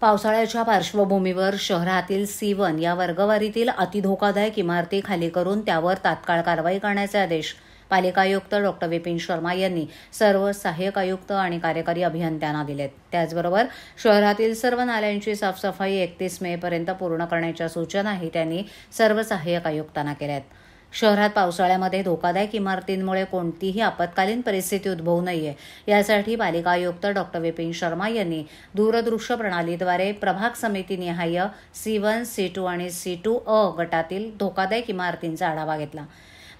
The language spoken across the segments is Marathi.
पावसाळ्याच्या पार्श्वभूमीवर शहरातील सी वन या वर्गवारीतील अतिधोकादायक इमारती खाली करून त्यावर तात्काळ कारवाई करण्याचे आदेश पालिका आयुक्त डॉक्टर विपिन शर्मा यांनी सर्व सहाय्यक आयुक्त आणि कार्यकारी अभियंत्यांना दिलेत त्याचबरोबर शहरातील सर्व नाल्यांची साफसफाई एकतीस मे पर्यंत पूर्ण करण्याच्या सूचनाही त्यांनी सर्व सहाय्यक आयुक्तांना केल्या आहेत शहरात पावसाळ्यामध्ये धोकादायक इमारतींमुळे कोणतीही आपत्कालीन परिस्थिती उद्भवू नये यासाठी पालिका आयुक्त डॉक्टर विपिन शर्मा यांनी दूरदृश्य प्रणालीद्वारे प्रभाग समितीनिहाय सी वन सी टू आणि सी टू अ गटातील धोकादायक इमारतींचा आढावा घेतला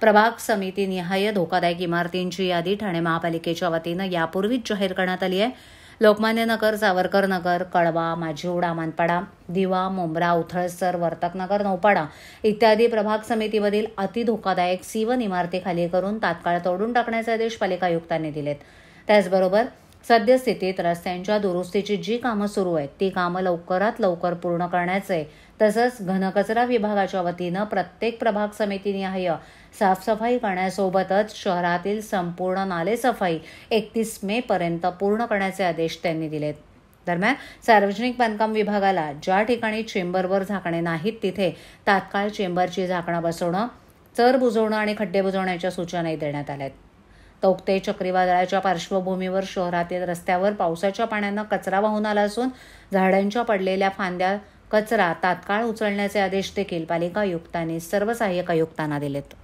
प्रभाग समितीनिहाय धोकादायक इमारतींची यादी ठाणे महापालिकेच्या वतीनं यापूर्वीच जाहीर करण्यात आली आहे लोकमान्य नगर सावरकर नगर कळवा माजीवडा मानपाडा दिवा मुंब्रा उथळसर वर्तक नगर नौपाडा इत्यादी प्रभाग समितीमधील अतिधोकादायक सीवन इमारती खाली करून तात्काळ तोडून टाकण्याचे आदेश पालिका आयुक्तांनी दिलेत त्याचबरोबर सद्यस्थितीत रस्त्यांच्या दुरुस्तीची जी कामं सुरू आहेत ती कामं लवकरात लवकर पूर्ण करण्याचे तसंच घनकचरा विभागाच्या वतीनं प्रत्येक प्रभाग समितीनिहाय साफसफाई करण्यासोबतच शहरातील संपूर्ण नालेसफाई एकतीस मे पर्यंत पूर्ण करण्याचे आदेश त्यांनी दिलेत दरम्यान सार्वजनिक बांधकाम विभागाला ज्या ठिकाणी चेंबरवर झाकणे नाहीत तिथे तात्काळ चेंबरची झाकणं बसवणं चर बुजवणं आणि खड्डे बुजवण्याच्या सूचनाही देण्यात आल्या आहेत तौक्ते चक्रीवादळाच्या पार्श्वभूमीवर शहरातील रस्त्यावर पावसाच्या पाण्यानं कचरा वाहून आला असून झाडांच्या पडलेल्या फांद्या कचरा तात्काळ उचलण्याचे आदेश देखील पालिका आयुक्तांनी सर्व सहाय्यक आयुक्तांना दिलेत